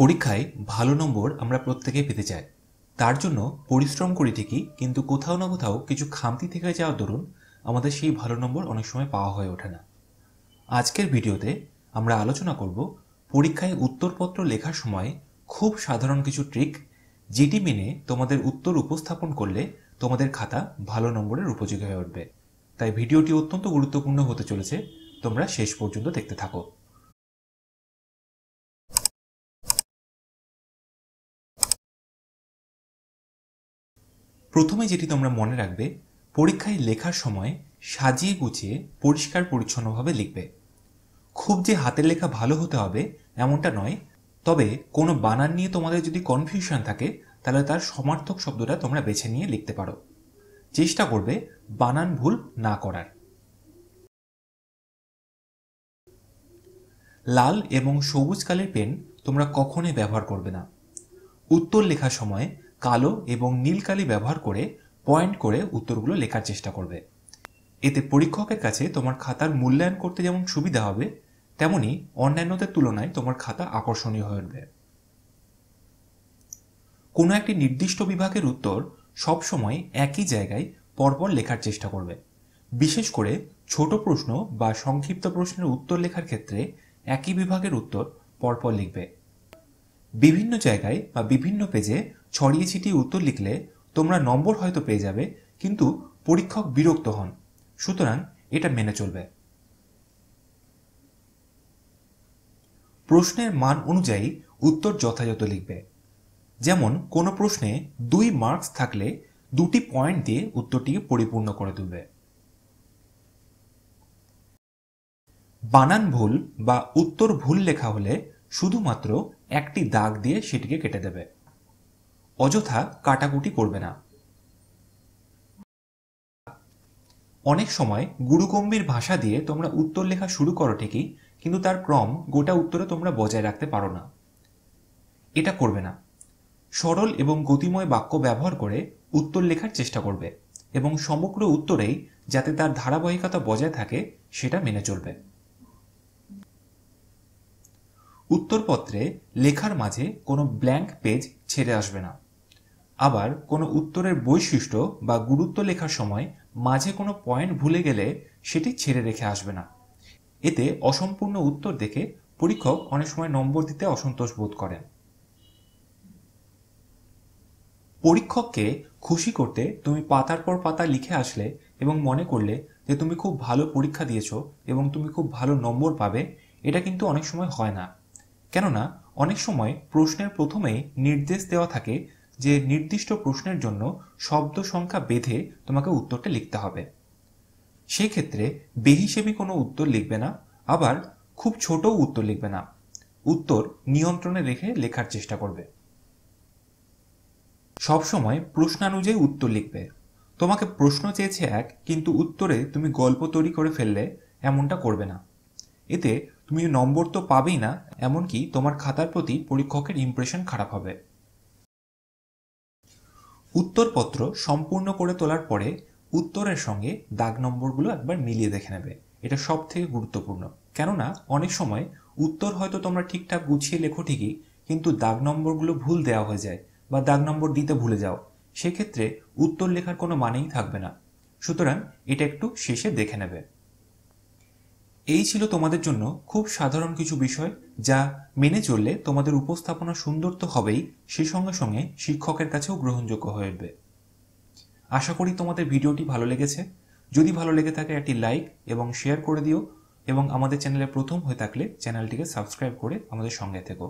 পরীক্ষায় ভালো নম্বর আমরা প্রত্যেকেই পেতে চাই তার জন্য পরিশ্রম করি ঠিকই কিন্তু কোথাও না কোথাও কিছু খামতি থেকে যাওয়ার দরুন আমাদের সেই ভালো নম্বর অনেক সময় পাওয়া হয়ে ওঠে না আজকের ভিডিওতে আমরা আলোচনা করব পরীক্ষায় উত্তরপত্র লেখার সময় খুব সাধারণ কিছু ট্রিক যেটি মেনে তোমাদের উত্তর উপস্থাপন করলে তোমাদের খাতা ভালো নম্বরের উপযোগী হয়ে উঠবে তাই ভিডিওটি অত্যন্ত গুরুত্বপূর্ণ হতে চলেছে তোমরা শেষ পর্যন্ত দেখতে থাকো প্রথমে যেটি তোমরা মনে রাখবে পরীক্ষায় লেখার সময় সাজিয়ে গুছিয়ে পরিষ্কার পরিচ্ছন্নভাবে লিখবে খুব যে হাতের লেখা ভালো হতে হবে এমনটা নয় তবে কোনো বানান নিয়ে তোমাদের যদি কনফিউশন থাকে তাহলে তার সমার্থক শব্দটা তোমরা বেছে নিয়ে লিখতে পারো চেষ্টা করবে বানান ভুল না করার লাল এবং সবুজ কালের পেন তোমরা কখনোই ব্যবহার করবে না উত্তর লেখার সময় কালো এবং নীল কালি ব্যবহার করে পয়েন্ট করে উত্তরগুলো লেখার চেষ্টা করবে এতে পরীক্ষকের কাছে তোমার খাতার মূল্যায়ন করতে যেমন সুবিধা হবে তেমনি অন্যান্যদের তুলনায় তোমার খাতা আকর্ষণীয় হয়ে উঠবে কোনো একটি নির্দিষ্ট বিভাগের উত্তর সবসময় একই জায়গায় পরপর লেখার চেষ্টা করবে বিশেষ করে ছোট প্রশ্ন বা সংক্ষিপ্ত প্রশ্নের উত্তর লেখার ক্ষেত্রে একই বিভাগের উত্তর পরপর লিখবে বিভিন্ন জায়গায় বা বিভিন্ন পেজে ছড়িয়ে ছিটিয়ে উত্তর লিখলে তোমরা নম্বর হয়তো পেয়ে যাবে কিন্তু পরীক্ষক বিরক্ত হন সুতরাং এটা মেনে চলবে প্রশ্নের মান অনুযায়ী উত্তর যথাযথ লিখবে যেমন কোনো প্রশ্নে দুই মার্কস থাকলে দুটি পয়েন্ট দিয়ে উত্তরটিকে পরিপূর্ণ করে তুলবে বানান ভুল বা উত্তর ভুল লেখা হলে শুধুমাত্র একটি দাগ দিয়ে সেটিকে কেটে দেবে অযথা কাটাকুটি করবে না অনেক সময় গুরুগম্ভীর ভাষা দিয়ে তোমরা উত্তর লেখা শুরু করো ঠিকই কিন্তু তার ক্রম গোটা উত্তরে তোমরা বজায় রাখতে পারো না এটা করবে না সরল এবং গতিময় বাক্য ব্যবহার করে উত্তর লেখার চেষ্টা করবে এবং সমগ্র উত্তরেই যাতে তার ধারাবাহিকতা বজায় থাকে সেটা মেনে চলবে উত্তরপত্রে লেখার মাঝে কোনো ব্ল্যাঙ্ক পেজ ছেড়ে আসবে না আবার কোনো উত্তরের বৈশিষ্ট্য বা গুরুত্ব লেখার সময় মাঝে কোনো পয়েন্ট ভুলে গেলে সেটি ছেড়ে রেখে আসবে না এতে অসম্পূর্ণ উত্তর দেখে পরীক্ষক অনেক সময় নম্বর দিতে অসন্তোষ বোধ করেন পরীক্ষককে খুশি করতে তুমি পাতার পর পাতা লিখে আসলে এবং মনে করলে যে তুমি খুব ভালো পরীক্ষা দিয়েছ এবং তুমি খুব ভালো নম্বর পাবে এটা কিন্তু অনেক সময় হয় না কেননা অনেক সময় প্রশ্নের প্রথমেই নির্দেশ দেওয়া থাকে যে নির্দিষ্ট প্রশ্নের জন্য শব্দ সংখ্যা বেঁধে তোমাকে উত্তরটা লিখতে হবে সেক্ষেত্রে বেহিসেবি কোনো উত্তর লিখবে না আবার খুব ছোটও উত্তর লিখবে না উত্তর নিয়ন্ত্রণে রেখে লেখার চেষ্টা করবে সবসময় প্রশ্নানুযায়ী উত্তর লিখবে তোমাকে প্রশ্ন চেয়েছে এক কিন্তু উত্তরে তুমি গল্প তৈরি করে ফেললে এমনটা করবে না এতে তুমি নম্বর তো পাবেই না এমনকি তোমার খাতার প্রতি পরীক্ষকের ইমপ্রেশন খারাপ হবে উত্তরপত্র সম্পূর্ণ করে তোলার পরে উত্তরের সঙ্গে দাগ নম্বরগুলো একবার মিলিয়ে দেখে নেবে এটা সব থেকে গুরুত্বপূর্ণ কেননা অনেক সময় উত্তর হয়তো তোমরা ঠিকঠাক গুছিয়ে লেখো ঠিকই কিন্তু দাগ নম্বরগুলো ভুল দেওয়া হয়ে যায় বা দাগ নম্বর দিতে ভুলে যাও সেক্ষেত্রে উত্তর লেখার কোনো মানেই থাকবে না সুতরাং এটা একটু শেষে দেখে নেবে এই ছিল তোমাদের জন্য খুব সাধারণ কিছু বিষয় যা মেনে চললে তোমাদের উপস্থাপনা সুন্দর তো হবেই সে সঙ্গে সঙ্গে শিক্ষকের কাছেও গ্রহণযোগ্য হয়ে উঠবে আশা করি তোমাদের ভিডিওটি ভালো লেগেছে যদি ভালো লেগে থাকে একটি লাইক এবং শেয়ার করে দিও এবং আমাদের চ্যানেলে প্রথম হয়ে থাকলে চ্যানেলটিকে সাবস্ক্রাইব করে আমাদের সঙ্গে থেকো